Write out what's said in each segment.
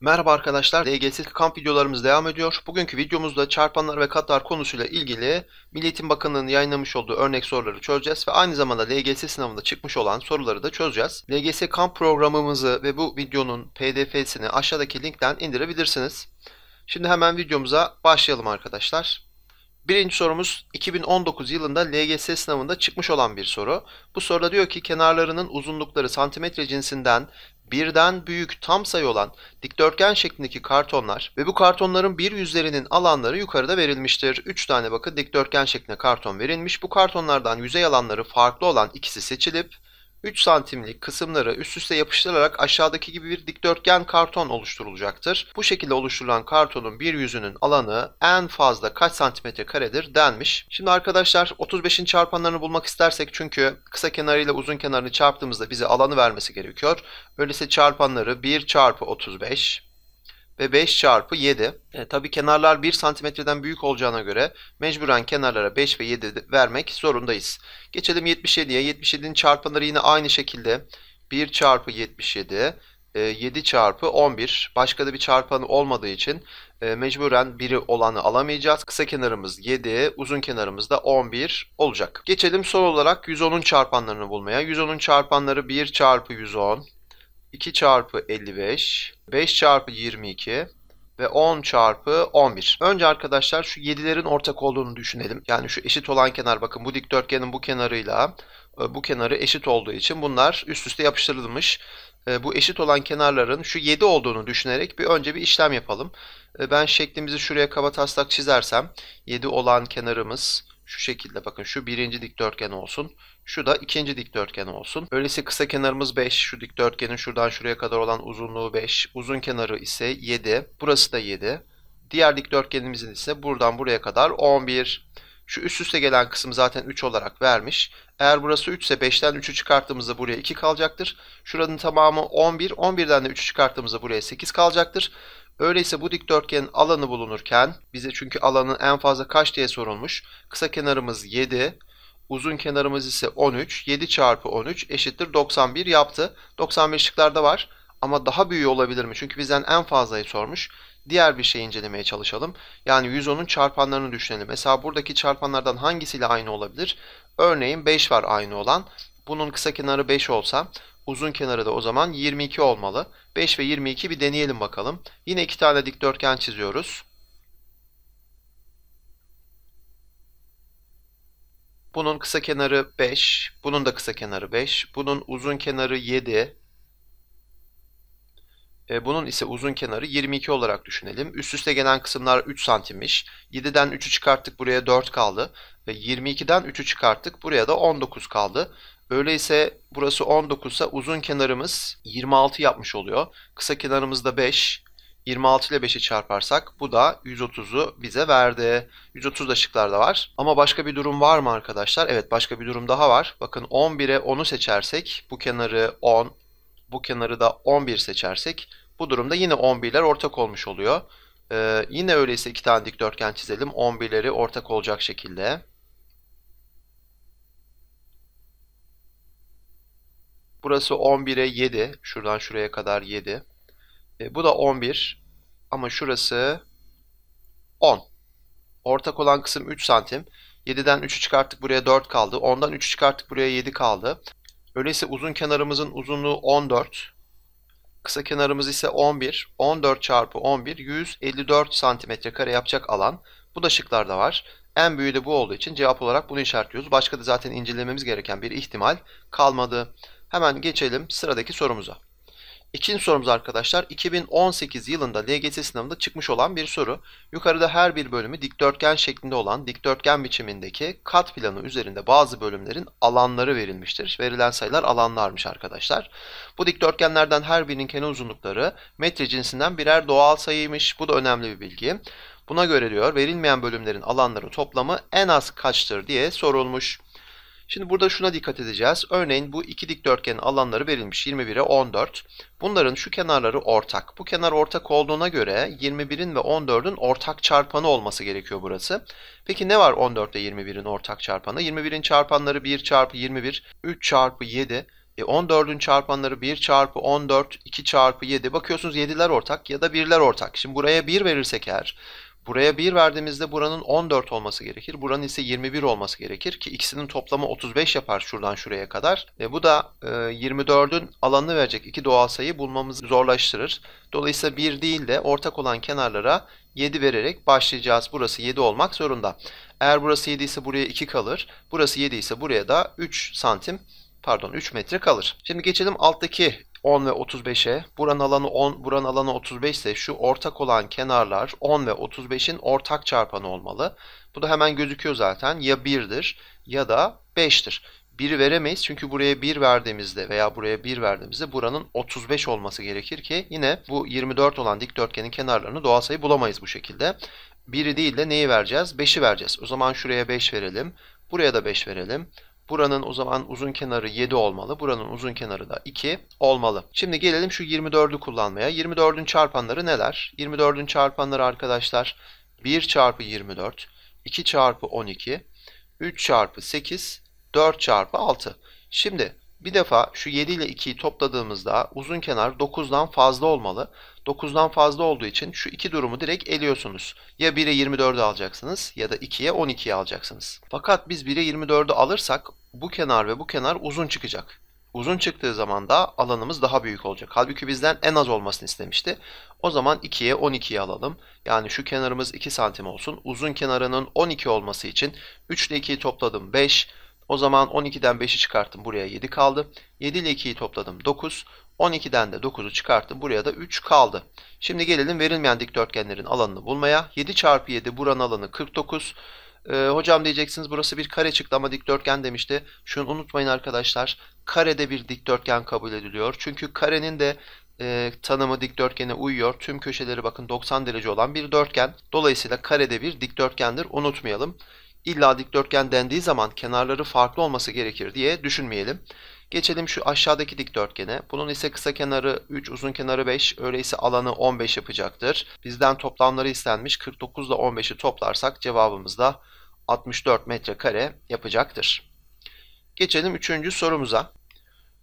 Merhaba arkadaşlar, DGS kamp videolarımız devam ediyor. Bugünkü videomuzda çarpanlar ve katlar konusuyla ilgili Milli Eğitim Bakanlığı'nın yayınlamış olduğu örnek soruları çözeceğiz ve aynı zamanda DGS sınavında çıkmış olan soruları da çözeceğiz. DGS kamp programımızı ve bu videonun pdf'sini aşağıdaki linkten indirebilirsiniz. Şimdi hemen videomuza başlayalım arkadaşlar. Birinci sorumuz 2019 yılında LGS sınavında çıkmış olan bir soru. Bu soruda diyor ki kenarlarının uzunlukları santimetre cinsinden birden büyük tam sayı olan dikdörtgen şeklindeki kartonlar ve bu kartonların bir yüzlerinin alanları yukarıda verilmiştir. 3 tane bakın dikdörtgen şeklinde karton verilmiş. Bu kartonlardan yüzey alanları farklı olan ikisi seçilip 3 santimlik kısımları üst üste yapıştırarak aşağıdaki gibi bir dikdörtgen karton oluşturulacaktır. Bu şekilde oluşturulan kartonun bir yüzünün alanı en fazla kaç santimetre karedir denmiş. Şimdi arkadaşlar 35'in çarpanlarını bulmak istersek çünkü kısa kenarıyla uzun kenarını çarptığımızda bize alanı vermesi gerekiyor. Öyleyse çarpanları 1 çarpı 35 ve 5 çarpı 7. E, tabii kenarlar 1 santimetreden büyük olacağına göre mecburen kenarlara 5 ve 7 vermek zorundayız. Geçelim 77'ye. 77'nin çarpanları yine aynı şekilde 1 çarpı 77 7 e, çarpı 11. Başka da bir çarpanı olmadığı için e, mecburen biri olanı alamayacağız. Kısa kenarımız 7, uzun kenarımız da 11 olacak. Geçelim son olarak 110'un çarpanlarını bulmaya. 110'un çarpanları 1 çarpı 110, 2 çarpı 55, 5 çarpı 22 ve 10 çarpı 11. Önce arkadaşlar şu 7'lerin ortak olduğunu düşünelim. Yani şu eşit olan kenar bakın bu dikdörtgenin bu kenarıyla e, bu kenarı eşit olduğu için bunlar üst üste yapıştırılmış. E, bu eşit olan kenarların şu 7 olduğunu düşünerek bir önce bir işlem yapalım. E, ben şeklimizi şuraya kaba taslak çizersem 7 olan kenarımız şu şekilde bakın şu birinci dikdörtgen olsun. Şu da ikinci dikdörtgen olsun. Öyleyse kısa kenarımız 5. Şu dikdörtgenin şuradan şuraya kadar olan uzunluğu 5. Uzun kenarı ise 7. Burası da 7. Diğer dikdörtgenimizin ise buradan buraya kadar 11. Şu üst üste gelen kısım zaten 3 olarak vermiş. Eğer burası 3 ise 5'ten 3'ü çıkarttığımızda buraya 2 kalacaktır. Şuranın tamamı 11. 11'den de 3'ü çıkarttığımızda buraya 8 kalacaktır. Öyleyse bu dikdörtgenin alanı bulunurken bize çünkü alanın en fazla kaç diye sorulmuş. Kısa kenarımız 7, uzun kenarımız ise 13. 7 çarpı 13 eşittir 91 yaptı. 95 şıklarda var ama daha büyüğü olabilir mi? Çünkü bizden en fazlayı sormuş. Diğer bir şey incelemeye çalışalım. Yani 110'un çarpanlarını düşünelim. Mesela buradaki çarpanlardan hangisiyle aynı olabilir? Örneğin 5 var aynı olan. Bunun kısa kenarı 5 olsa Uzun kenarı da o zaman 22 olmalı. 5 ve 22 bir deneyelim bakalım. Yine iki tane dikdörtgen çiziyoruz. Bunun kısa kenarı 5, bunun da kısa kenarı 5, bunun uzun kenarı 7, e, bunun ise uzun kenarı 22 olarak düşünelim. Üst üste gelen kısımlar 3 santimmiş. 7'den 3'ü çıkarttık buraya 4 kaldı. Ve 22'den 3'ü çıkarttık buraya da 19 kaldı. Öyleyse burası 19 ise uzun kenarımız 26 yapmış oluyor. Kısa kenarımız da 5. 26 ile 5'i çarparsak bu da 130'u bize verdi. 130 da şıklarda var. Ama başka bir durum var mı arkadaşlar? Evet başka bir durum daha var. Bakın 11'e 10'u seçersek bu kenarı 10, bu kenarı da 11 seçersek bu durumda yine 11'ler ortak olmuş oluyor. Ee, yine öyleyse iki tane dikdörtgen çizelim. 11'leri ortak olacak şekilde. Burası 11'e 7. Şuradan şuraya kadar 7. E, bu da 11. Ama şurası 10. Ortak olan kısım 3 santim. 7'den 3'ü çıkarttık buraya 4 kaldı. 10'dan 3'ü çıkarttık buraya 7 kaldı. Öyleyse uzun kenarımızın uzunluğu 14. Kısa kenarımız ise 11. 14 çarpı 11 154 santimetre kare yapacak alan. Bu da şıklarda var. En büyüğü de bu olduğu için cevap olarak bunu işaretliyoruz. Başka da zaten incelememiz gereken bir ihtimal kalmadı. Hemen geçelim sıradaki sorumuza. İkinci sorumuz arkadaşlar 2018 yılında LGS sınavında çıkmış olan bir soru. Yukarıda her bir bölümü dikdörtgen şeklinde olan dikdörtgen biçimindeki kat planı üzerinde bazı bölümlerin alanları verilmiştir. Verilen sayılar alanlarmış arkadaşlar. Bu dikdörtgenlerden her birinin kenar uzunlukları metre cinsinden birer doğal sayıymış. Bu da önemli bir bilgi. Buna göre diyor verilmeyen bölümlerin alanları toplamı en az kaçtır diye sorulmuş. Şimdi burada şuna dikkat edeceğiz. Örneğin bu iki dikdörtgenin alanları verilmiş 21'e 14. Bunların şu kenarları ortak. Bu kenar ortak olduğuna göre 21'in ve 14'ün ortak çarpanı olması gerekiyor burası. Peki ne var 14 ile 21'in ortak çarpanı? 21'in çarpanları 1 çarpı 21, 3 çarpı 7. E 14'ün çarpanları 1 çarpı 14, 2 çarpı 7. Bakıyorsunuz 7'ler ortak ya da 1'ler ortak. Şimdi buraya 1 verirsek eğer Buraya 1 verdiğimizde buranın 14 olması gerekir. Buranın ise 21 olması gerekir ki ikisinin toplamı 35 yapar şuradan şuraya kadar. Ve bu da e, 24'ün alanını verecek iki doğal sayı bulmamızı zorlaştırır. Dolayısıyla 1 değil de ortak olan kenarlara 7 vererek başlayacağız. Burası 7 olmak zorunda. Eğer burası 7 ise buraya 2 kalır. Burası 7 ise buraya da 3 santim pardon 3 metre kalır. Şimdi geçelim alttaki 10 ve 35'e, buranın alanı 10, buranın alanı 35 ise şu ortak olan kenarlar 10 ve 35'in ortak çarpanı olmalı. Bu da hemen gözüküyor zaten. Ya 1'dir ya da 5'tir. 1 veremeyiz çünkü buraya 1 verdiğimizde veya buraya 1 verdiğimizde buranın 35 olması gerekir ki yine bu 24 olan dikdörtgenin kenarlarını doğal sayı bulamayız bu şekilde. 1'i değil de neyi vereceğiz? 5'i vereceğiz. O zaman şuraya 5 verelim. Buraya da 5 verelim. Buranın o zaman uzun kenarı 7 olmalı. Buranın uzun kenarı da 2 olmalı. Şimdi gelelim şu 24'ü kullanmaya. 24'ün çarpanları neler? 24'ün çarpanları arkadaşlar 1 çarpı 24, 2 çarpı 12, 3 çarpı 8, 4 çarpı 6. Şimdi bir defa şu 7 ile 2'yi topladığımızda uzun kenar 9'dan fazla olmalı. 9'dan fazla olduğu için şu iki durumu direkt eliyorsunuz. Ya 1'e 24'ü alacaksınız ya da 2'ye 12'yi alacaksınız. Fakat biz 1'e 24'ü alırsak bu kenar ve bu kenar uzun çıkacak. Uzun çıktığı zaman da alanımız daha büyük olacak. Halbuki bizden en az olmasını istemişti. O zaman 2'ye 12'yi alalım. Yani şu kenarımız 2 santim olsun. Uzun kenarının 12 olması için 3 ile 2'yi topladım 5. O zaman 12'den 5'i çıkarttım. Buraya 7 kaldı. 7 ile 2'yi topladım 9. 12'den de 9'u çıkarttım. Buraya da 3 kaldı. Şimdi gelelim verilmeyen dikdörtgenlerin alanını bulmaya. 7 çarpı 7 buranın alanı 49. 49. E, hocam diyeceksiniz burası bir kare çıktı ama dikdörtgen demişti. Şunu unutmayın arkadaşlar. Karede bir dikdörtgen kabul ediliyor. Çünkü karenin de e, tanımı dikdörtgene uyuyor. Tüm köşeleri bakın 90 derece olan bir dörtgen. Dolayısıyla karede bir dikdörtgendir. Unutmayalım. İlla dikdörtgen dendiği zaman kenarları farklı olması gerekir diye düşünmeyelim. Geçelim şu aşağıdaki dikdörtgene. Bunun ise kısa kenarı 3, uzun kenarı 5, öyleyse alanı 15 yapacaktır. Bizden toplamları istenmiş 49 ile 15'i toplarsak cevabımız da 64 metrekare yapacaktır. Geçelim 3. sorumuza.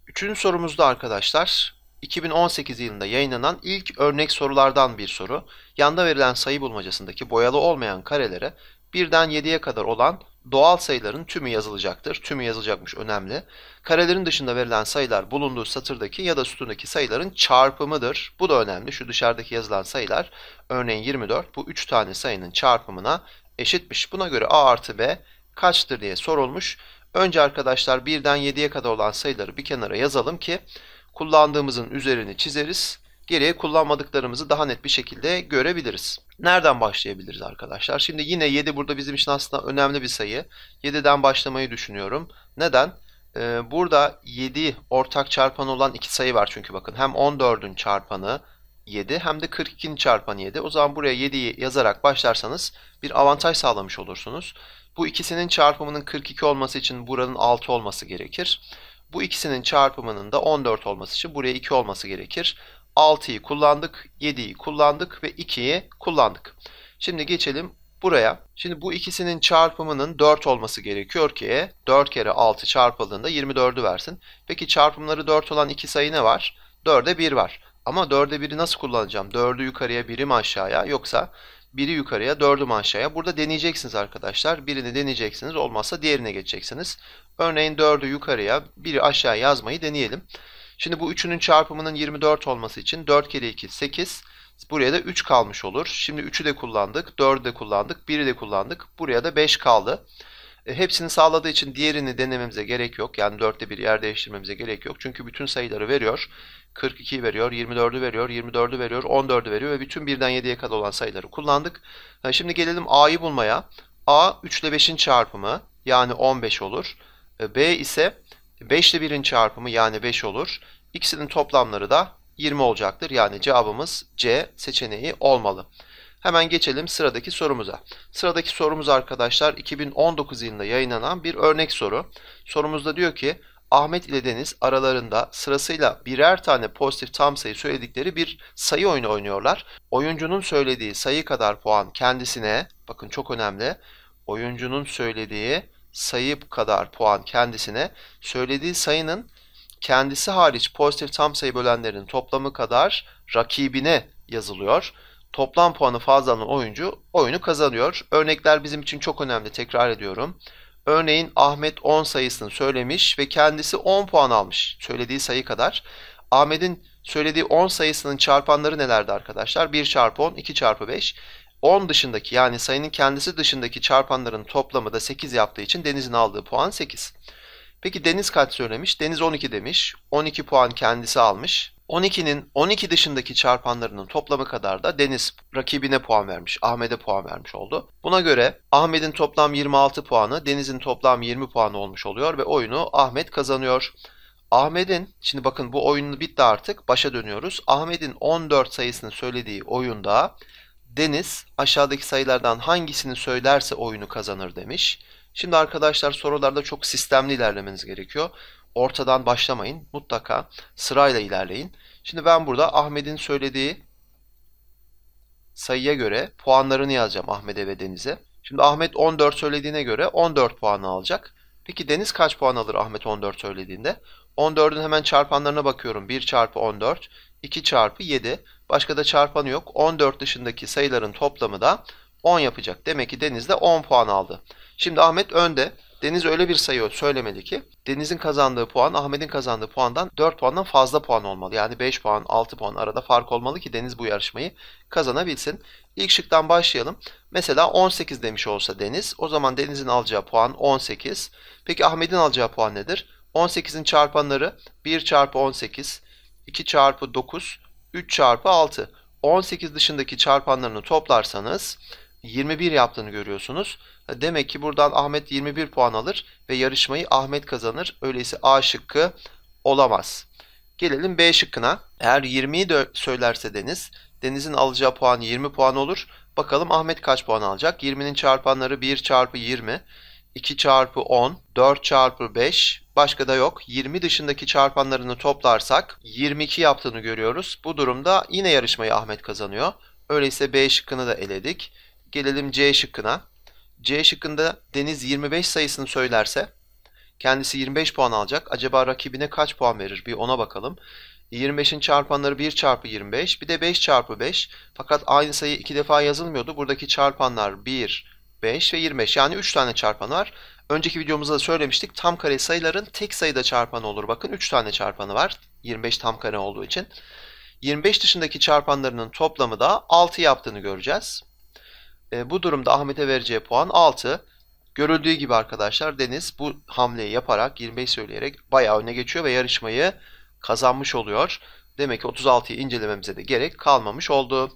3. sorumuzda arkadaşlar 2018 yılında yayınlanan ilk örnek sorulardan bir soru. Yanda verilen sayı bulmacasındaki boyalı olmayan karelere 1'den 7'ye kadar olan doğal sayıların tümü yazılacaktır. Tümü yazılacakmış önemli. Karelerin dışında verilen sayılar bulunduğu satırdaki ya da sütundaki sayıların çarpımıdır. Bu da önemli. Şu dışarıdaki yazılan sayılar örneğin 24 bu 3 tane sayının çarpımına eşitmiş. Buna göre A artı B kaçtır diye sorulmuş. Önce arkadaşlar 1'den 7'ye kadar olan sayıları bir kenara yazalım ki kullandığımızın üzerini çizeriz geriye kullanmadıklarımızı daha net bir şekilde görebiliriz. Nereden başlayabiliriz arkadaşlar? Şimdi yine 7 burada bizim için aslında önemli bir sayı. 7'den başlamayı düşünüyorum. Neden? Ee, burada 7 ortak çarpanı olan iki sayı var çünkü bakın. Hem 14'ün çarpanı 7 hem de 42'nin çarpanı 7. O zaman buraya 7'yi yazarak başlarsanız bir avantaj sağlamış olursunuz. Bu ikisinin çarpımının 42 olması için buranın 6 olması gerekir. Bu ikisinin çarpımının da 14 olması için buraya 2 olması gerekir. 6'yı kullandık, 7'yi kullandık ve 2'yi kullandık. Şimdi geçelim buraya. Şimdi bu ikisinin çarpımının 4 olması gerekiyor ki 4 kere 6 çarpıldığında 24'ü versin. Peki çarpımları 4 olan iki sayı ne var? 4'e 1 var. Ama 4'e 1'i nasıl kullanacağım? 4'ü yukarıya 1'i mi aşağıya yoksa 1'i yukarıya 4'ü mü aşağıya? Burada deneyeceksiniz arkadaşlar. Birini deneyeceksiniz olmazsa diğerine geçeceksiniz. Örneğin 4'ü yukarıya 1'i aşağı yazmayı deneyelim. Şimdi bu üçünün çarpımının 24 olması için 4 kere 2 8. Buraya da 3 kalmış olur. Şimdi 3'ü de kullandık, 4'ü de kullandık, 1'i de kullandık. Buraya da 5 kaldı. E, hepsini sağladığı için diğerini denememize gerek yok. Yani 4'te bir yer değiştirmemize gerek yok. Çünkü bütün sayıları veriyor. 42'yi veriyor, 24'ü veriyor, 24'ü veriyor, 14'ü veriyor ve bütün 1'den 7'ye kadar olan sayıları kullandık. Yani e, şimdi gelelim A'yı bulmaya. A 3 ile 5'in çarpımı yani 15 olur. E, B ise 5 ile 1'in çarpımı yani 5 olur. İkisinin toplamları da 20 olacaktır. Yani cevabımız C seçeneği olmalı. Hemen geçelim sıradaki sorumuza. Sıradaki sorumuz arkadaşlar 2019 yılında yayınlanan bir örnek soru. Sorumuzda diyor ki Ahmet ile Deniz aralarında sırasıyla birer tane pozitif tam sayı söyledikleri bir sayı oyunu oynuyorlar. Oyuncunun söylediği sayı kadar puan kendisine, bakın çok önemli, oyuncunun söylediği sayı kadar puan kendisine söylediği sayının kendisi hariç pozitif tam sayı bölenlerin toplamı kadar rakibine yazılıyor. Toplam puanı fazla alan oyuncu oyunu kazanıyor. Örnekler bizim için çok önemli tekrar ediyorum. Örneğin Ahmet 10 sayısını söylemiş ve kendisi 10 puan almış söylediği sayı kadar. Ahmet'in söylediği 10 sayısının çarpanları nelerdi arkadaşlar? 1 çarpı 10, 2 çarpı 5. 10 dışındaki yani sayının kendisi dışındaki çarpanların toplamı da 8 yaptığı için Deniz'in aldığı puan 8. Peki Deniz kaç söylemiş? Deniz 12 demiş. 12 puan kendisi almış. 12'nin 12 dışındaki çarpanlarının toplamı kadar da Deniz rakibine puan vermiş, Ahmet'e puan vermiş oldu. Buna göre Ahmet'in toplam 26 puanı, Deniz'in toplam 20 puanı olmuş oluyor ve oyunu Ahmet kazanıyor. Ahmet'in, şimdi bakın bu oyun bitti artık, başa dönüyoruz. Ahmet'in 14 sayısını söylediği oyunda Deniz aşağıdaki sayılardan hangisini söylerse oyunu kazanır demiş. Şimdi arkadaşlar sorularda çok sistemli ilerlemeniz gerekiyor. Ortadan başlamayın. Mutlaka sırayla ilerleyin. Şimdi ben burada Ahmet'in söylediği sayıya göre puanlarını yazacağım Ahmet'e ve Deniz'e. Şimdi Ahmet 14 söylediğine göre 14 puanı alacak. Peki Deniz kaç puan alır Ahmet 14 söylediğinde? 14'ün hemen çarpanlarına bakıyorum. 1 çarpı 14, 2 çarpı 7. Başka da çarpanı yok. 14 dışındaki sayıların toplamı da 10 yapacak. Demek ki Deniz de 10 puan aldı. Şimdi Ahmet önde. Deniz öyle bir sayı söylemeli ki Deniz'in kazandığı puan Ahmet'in kazandığı puandan 4 puandan fazla puan olmalı. Yani 5 puan 6 puan arada fark olmalı ki Deniz bu yarışmayı kazanabilsin. İlk şıktan başlayalım. Mesela 18 demiş olsa Deniz o zaman Deniz'in alacağı puan 18. Peki Ahmet'in alacağı puan nedir? 18'in çarpanları 1 çarpı 18, 2 çarpı 9, 3 çarpı 6. 18 dışındaki çarpanlarını toplarsanız 21 yaptığını görüyorsunuz. Demek ki buradan Ahmet 21 puan alır ve yarışmayı Ahmet kazanır. Öyleyse A şıkkı olamaz. Gelelim B şıkkına. Eğer 20'yi de söylerse Deniz, Deniz'in alacağı puan 20 puan olur. Bakalım Ahmet kaç puan alacak? 20'nin çarpanları 1 çarpı 20. 2 çarpı 10, 4 çarpı 5, başka da yok. 20 dışındaki çarpanlarını toplarsak 22 yaptığını görüyoruz. Bu durumda yine yarışmayı Ahmet kazanıyor. Öyleyse B şıkkını da eledik. Gelelim C şıkkına. C şıkkında Deniz 25 sayısını söylerse kendisi 25 puan alacak. Acaba rakibine kaç puan verir? Bir ona bakalım. 25'in çarpanları 1 çarpı 25 bir de 5 çarpı 5 fakat aynı sayı iki defa yazılmıyordu. Buradaki çarpanlar 1, 5 ve 25 yani 3 tane çarpan var. Önceki videomuzda da söylemiştik tam kare sayıların tek sayıda çarpanı olur. Bakın 3 tane çarpanı var 25 tam kare olduğu için. 25 dışındaki çarpanlarının toplamı da 6 yaptığını göreceğiz. E, bu durumda Ahmet'e vereceği puan 6. Görüldüğü gibi arkadaşlar Deniz bu hamleyi yaparak 25 söyleyerek bayağı öne geçiyor ve yarışmayı kazanmış oluyor. Demek ki 36'yı incelememize de gerek kalmamış oldu.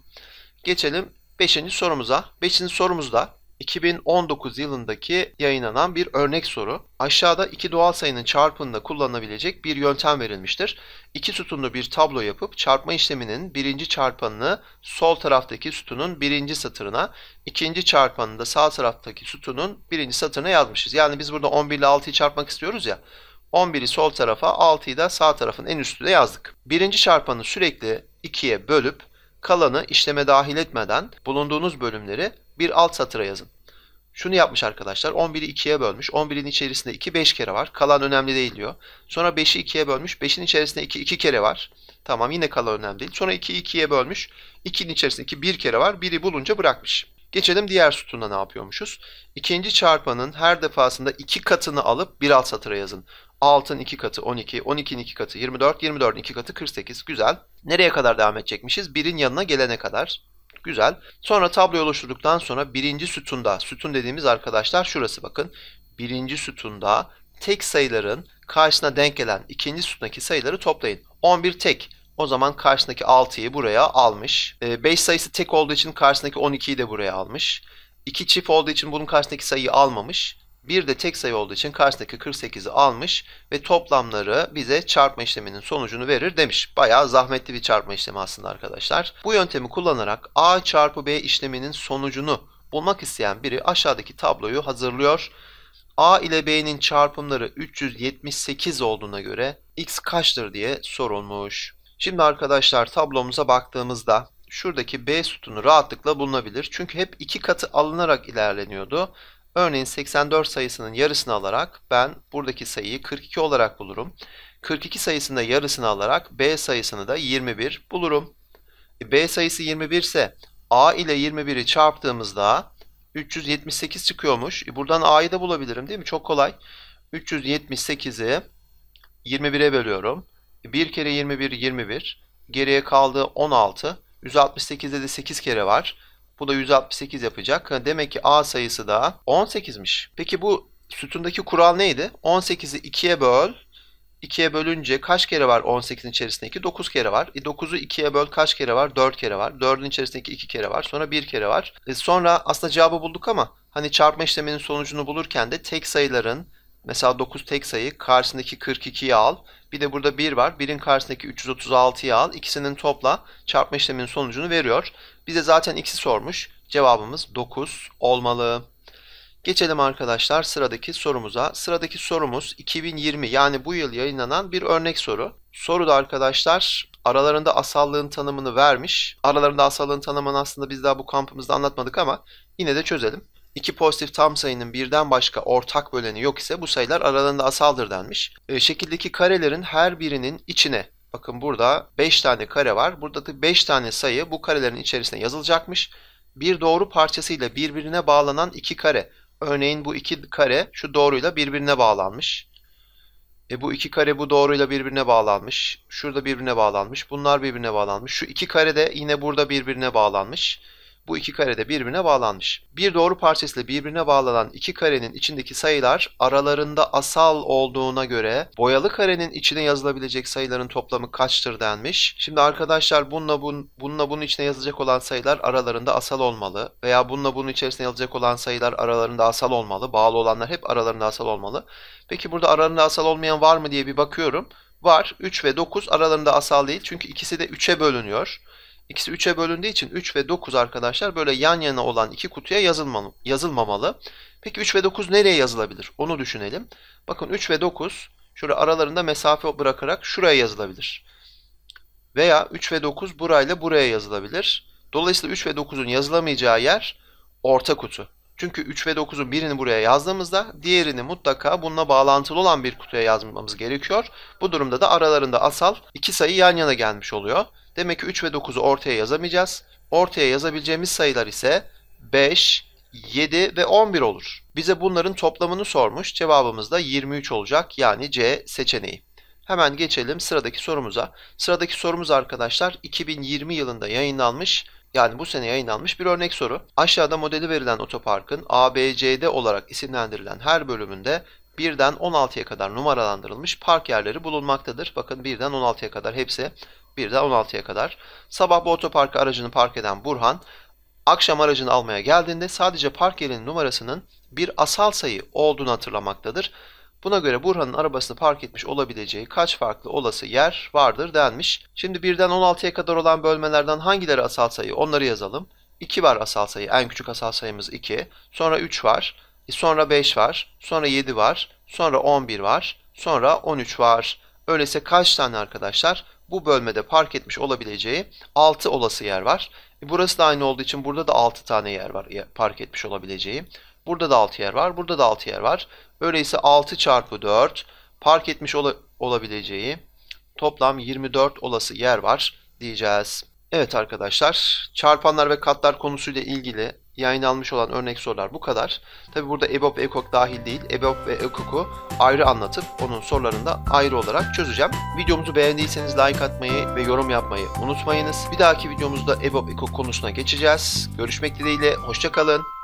Geçelim 5. sorumuza. 5. sorumuzda 2019 yılındaki yayınlanan bir örnek soru. Aşağıda iki doğal sayının çarpımında kullanılabilecek bir yöntem verilmiştir. İki sütunlu bir tablo yapıp çarpma işleminin birinci çarpanını sol taraftaki sütunun birinci satırına, ikinci çarpanını da sağ taraftaki sütunun birinci satırına yazmışız. Yani biz burada 11 ile 6'yı çarpmak istiyoruz ya. 11'i sol tarafa, 6'yı da sağ tarafın en üstüne yazdık. Birinci çarpanı sürekli 2'ye bölüp kalanı işleme dahil etmeden bulunduğunuz bölümleri bir alt satıra yazın. Şunu yapmış arkadaşlar. 11'i 2'ye bölmüş. 11'in içerisinde 2 5 kere var. Kalan önemli değil diyor. Sonra 5'i 2'ye bölmüş. 5'in içerisinde 2 2 kere var. Tamam yine kalan önemli değil. Sonra 2'yi 2'ye bölmüş. 2'nin içerisinde 2 1 kere var. 1'i bulunca bırakmış. Geçelim diğer sütunda ne yapıyormuşuz? İkinci çarpanın her defasında 2 katını alıp bir alt satıra yazın. 6'ın 2 katı 12, 12'nin 2 katı 24, 24'ün 2 katı 48. Güzel. Nereye kadar devam edecekmişiz? 1'in yanına gelene kadar. Güzel. Sonra tabloyu oluşturduktan sonra birinci sütunda, sütun dediğimiz arkadaşlar şurası bakın. Birinci sütunda tek sayıların karşısına denk gelen ikinci sütundaki sayıları toplayın. 11 tek. O zaman karşısındaki 6'yı buraya almış. 5 ee, sayısı tek olduğu için karşısındaki 12'yi de buraya almış. 2 çift olduğu için bunun karşısındaki sayıyı almamış. Bir de tek sayı olduğu için karşıdaki 48'i almış ve toplamları bize çarpma işleminin sonucunu verir demiş. Bayağı zahmetli bir çarpma işlemi aslında arkadaşlar. Bu yöntemi kullanarak A çarpı B işleminin sonucunu bulmak isteyen biri aşağıdaki tabloyu hazırlıyor. A ile B'nin çarpımları 378 olduğuna göre x kaçtır diye sorulmuş. Şimdi arkadaşlar tablomuza baktığımızda şuradaki B sütunu rahatlıkla bulunabilir. Çünkü hep iki katı alınarak ilerleniyordu. Örneğin 84 sayısının yarısını alarak ben buradaki sayıyı 42 olarak bulurum. 42 sayısında yarısını alarak B sayısını da 21 bulurum. E, B sayısı 21 ise A ile 21'i çarptığımızda 378 çıkıyormuş. E, buradan A'yı da bulabilirim değil mi? Çok kolay. 378'i 21'e bölüyorum. 1 e, kere 21 21. Geriye kaldı 16. 168'de de 8 kere var. Bu da 168 yapacak. Demek ki A sayısı da 18'miş. Peki bu sütundaki kural neydi? 18'i 2'ye böl. 2'ye bölünce kaç kere var 18'in içerisindeki? 9 kere var. E 9'u 2'ye böl kaç kere var? 4 kere var. 4'ün içerisindeki 2 kere var. Sonra 1 kere var. E sonra aslında cevabı bulduk ama hani çarpma işleminin sonucunu bulurken de tek sayıların Mesela 9 tek sayı karşısındaki 42'yi al. Bir de burada 1 var. 1'in karşısındaki 336'yı al. İkisinin topla çarpma işleminin sonucunu veriyor. Bize zaten x'i sormuş. Cevabımız 9 olmalı. Geçelim arkadaşlar sıradaki sorumuza. Sıradaki sorumuz 2020 yani bu yıl yayınlanan bir örnek soru. Soruda arkadaşlar aralarında asallığın tanımını vermiş. Aralarında asallığın tanımını aslında biz daha bu kampımızda anlatmadık ama yine de çözelim. İki pozitif tam sayının birden başka ortak böleni yok ise bu sayılar aralarında asaldır denmiş. E, şekildeki karelerin her birinin içine bakın burada 5 tane kare var. Burada da 5 tane sayı bu karelerin içerisine yazılacakmış. Bir doğru parçasıyla birbirine bağlanan iki kare. Örneğin bu iki kare şu doğruyla birbirine bağlanmış. E bu iki kare bu doğruyla birbirine bağlanmış. Şurada birbirine bağlanmış. Bunlar birbirine bağlanmış. Şu iki kare de yine burada birbirine bağlanmış. Bu iki kare de birbirine bağlanmış. Bir doğru parçasıyla birbirine bağlanan iki karenin içindeki sayılar aralarında asal olduğuna göre boyalı karenin içine yazılabilecek sayıların toplamı kaçtır denmiş. Şimdi arkadaşlar bununla, bun, bununla bunun içine yazılacak olan sayılar aralarında asal olmalı veya bununla bunun içerisine yazılacak olan sayılar aralarında asal olmalı. Bağlı olanlar hep aralarında asal olmalı. Peki burada aralarında asal olmayan var mı diye bir bakıyorum. Var. 3 ve 9 aralarında asal değil. Çünkü ikisi de 3'e bölünüyor. İkisi 3'e bölündüğü için 3 ve 9 arkadaşlar böyle yan yana olan iki kutuya yazılmamalı. Peki 3 ve 9 nereye yazılabilir? Onu düşünelim. Bakın 3 ve 9 şöyle aralarında mesafe bırakarak şuraya yazılabilir. Veya 3 ve 9 burayla buraya yazılabilir. Dolayısıyla 3 ve 9'un yazılamayacağı yer orta kutu. Çünkü 3 ve 9'un birini buraya yazdığımızda diğerini mutlaka bununla bağlantılı olan bir kutuya yazmamız gerekiyor. Bu durumda da aralarında asal iki sayı yan yana gelmiş oluyor. Demek ki 3 ve 9'u ortaya yazamayacağız. Ortaya yazabileceğimiz sayılar ise 5, 7 ve 11 olur. Bize bunların toplamını sormuş. Cevabımız da 23 olacak. Yani C seçeneği. Hemen geçelim sıradaki sorumuza. Sıradaki sorumuz arkadaşlar 2020 yılında yayınlanmış yani bu sene yayınlanmış bir örnek soru. Aşağıda modeli verilen otoparkın ABCD olarak isimlendirilen her bölümünde 1'den 16'ya kadar numaralandırılmış park yerleri bulunmaktadır. Bakın 1'den 16'ya kadar hepsi 1'den 16'ya kadar. Sabah bu otoparka aracını park eden Burhan, akşam aracını almaya geldiğinde sadece park yerinin numarasının bir asal sayı olduğunu hatırlamaktadır. Buna göre Burhan'ın arabasını park etmiş olabileceği kaç farklı olası yer vardır denmiş. Şimdi 1'den 16'ya kadar olan bölmelerden hangileri asal sayı onları yazalım. 2 var asal sayı. En küçük asal sayımız 2. Sonra 3 e, var. Sonra 5 var. Sonra 7 var. Sonra 11 var. Sonra 13 var. Öyleyse kaç tane arkadaşlar? bu bölmede park etmiş olabileceği 6 olası yer var. E, burası da aynı olduğu için burada da 6 tane yer var park etmiş olabileceği. Burada da 6 yer var, burada da 6 yer var. Öyleyse 6 çarpı 4 park etmiş ola, olabileceği toplam 24 olası yer var diyeceğiz. Evet arkadaşlar çarpanlar ve katlar konusuyla ilgili yayınlanmış olan örnek sorular bu kadar. Tabi burada EBOB ve EKOK dahil değil. EBOB ve EKOK'u ayrı anlatıp onun sorularını da ayrı olarak çözeceğim. Videomuzu beğendiyseniz like atmayı ve yorum yapmayı unutmayınız. Bir dahaki videomuzda EBOB EKOK konusuna geçeceğiz. Görüşmek dileğiyle, hoşçakalın.